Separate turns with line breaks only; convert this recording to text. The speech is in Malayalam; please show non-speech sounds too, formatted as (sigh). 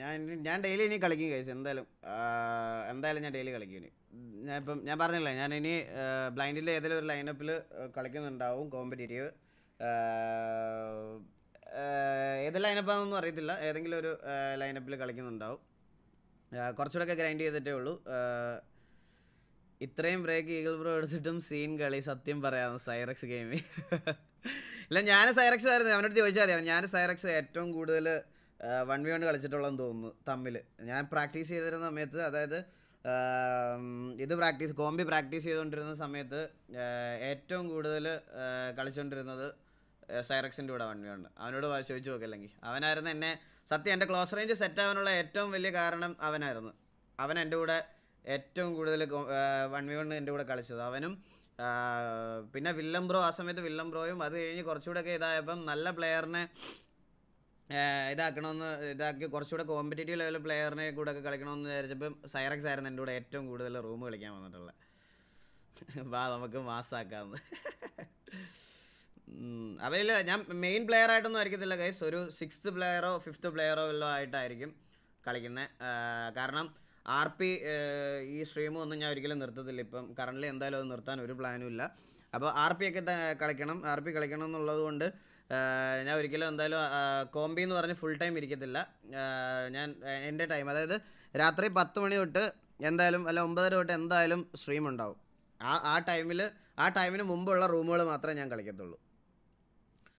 ഞാൻ ഞാൻ ഡെയിലി ഇനി കളിക്കും കഴിച്ചു എന്തായാലും എന്തായാലും ഞാൻ ഡെയിലി കളിക്കും ഇനി ഞാൻ ഇപ്പം ഞാൻ പറഞ്ഞില്ല ഞാൻ ഇനി ബ്ലൈൻഡിൻ്റെ ഏതെങ്കിലും ഒരു ലൈനപ്പിൽ കളിക്കുന്നുണ്ടാവും കോമ്പറ്റേറ്റീവ് ഏത് ലൈനപ്പാണെന്നൊന്നും അറിയത്തില്ല ഏതെങ്കിലും ഒരു ലൈനപ്പിൽ കളിക്കുന്നുണ്ടാവും കുറച്ചുകൂടെയൊക്കെ ഗ്രൈൻഡ് ചെയ്തിട്ടേ ഉള്ളൂ ഇത്രയും ബ്രേക്ക് ഈഗിൾ ബ്രോ എടുത്തിട്ടും സീൻ കളി സത്യം പറയാം സൈറക്സ് ഗെയിമിൽ (laughs) ഇല്ല ഞാൻ സൈറക്സ് ആയിരുന്നു അവനോട് ചോദിച്ചാൽ മതി ഞാൻ സൈറക്സ് ഏറ്റവും കൂടുതൽ വൺ വി കൊണ്ട് കളിച്ചിട്ടുള്ളതെന്ന് തോന്നുന്നു തമ്മിൽ ഞാൻ പ്രാക്ടീസ് ചെയ്തിരുന്ന സമയത്ത് അതായത് ഇത് പ്രാക്ടീസ് കോമ്പി പ്രാക്ടീസ് ചെയ്തുകൊണ്ടിരുന്ന സമയത്ത് ഏറ്റവും കൂടുതൽ കളിച്ചുകൊണ്ടിരുന്നത് സൈറക്സിൻ്റെ കൂടെ വൺ വി ഉണ്ട് അവനോട് ചോദിച്ചു നോക്കില്ലെങ്കിൽ അവനായിരുന്നു എന്നെ സത്യം എൻ്റെ ക്ലോസ് റേഞ്ച് സെറ്റ് ആവാനുള്ള ഏറ്റവും വലിയ കാരണം അവനായിരുന്നു അവൻ എൻ്റെ കൂടെ ഏറ്റവും കൂടുതൽ വൺ വി കൊണ്ട് എൻ്റെ കൂടെ കളിച്ചത് അവനും പിന്നെ വില്ലം ബ്രോ ആ സമയത്ത് വില്ലം ബ്രോയും അത് കഴിഞ്ഞ് കുറച്ചുകൂടെയൊക്കെ ഇതായപ്പം നല്ല പ്ലെയറിനെ ഇതാക്കണമെന്ന് ഇതാക്കി കുറച്ചുകൂടെ കോമ്പറ്റേറ്റീവ് ലെവൽ പ്ലെയറിനെ കൂടെ ഒക്കെ കളിക്കണമെന്ന് വിചാരിച്ചപ്പം സൈറക്സ് ആയിരുന്നു എൻ്റെ കൂടെ ഏറ്റവും കൂടുതൽ റൂം കളിക്കാൻ വന്നിട്ടുള്ളത് വാ നമുക്ക് മാസ്സാക്കാമെന്ന് അപ്പം ഞാൻ മെയിൻ പ്ലെയർ ആയിട്ടൊന്നും ആയിരിക്കത്തില്ല ഗൈസ് ഒരു സിക്സ് പ്ലെയറോ ഫിഫ്ത്ത് പ്ലെയറോ വല്ലോ ആയിട്ടായിരിക്കും കളിക്കുന്നത് കാരണം ആർ പി ഈ സ്ട്രീമും ഒന്നും ഞാൻ ഒരിക്കലും നിർത്തത്തില്ല ഇപ്പം കറണ്ട്ലി എന്തായാലും അത് നിർത്താൻ ഒരു പ്ലാനും ഇല്ല അപ്പോൾ ആർ പി ഒക്കെ കളിക്കണം ആർ പി കളിക്കണം എന്നുള്ളത് കൊണ്ട് ഞാൻ ഒരിക്കലും എന്തായാലും കോമ്പി എന്ന് പറഞ്ഞ് ഫുൾ ടൈം ഇരിക്കത്തില്ല ഞാൻ എൻ്റെ ടൈം അതായത് രാത്രി പത്ത് മണി തൊട്ട് എന്തായാലും അല്ല ഒമ്പതര തൊട്ട് എന്തായാലും സ്ട്രീം ഉണ്ടാവും ആ ആ ടൈമിൽ ആ ടൈമിന് മുമ്പുള്ള റൂമുകൾ മാത്രമേ ഞാൻ കളിക്കത്തുള്ളൂ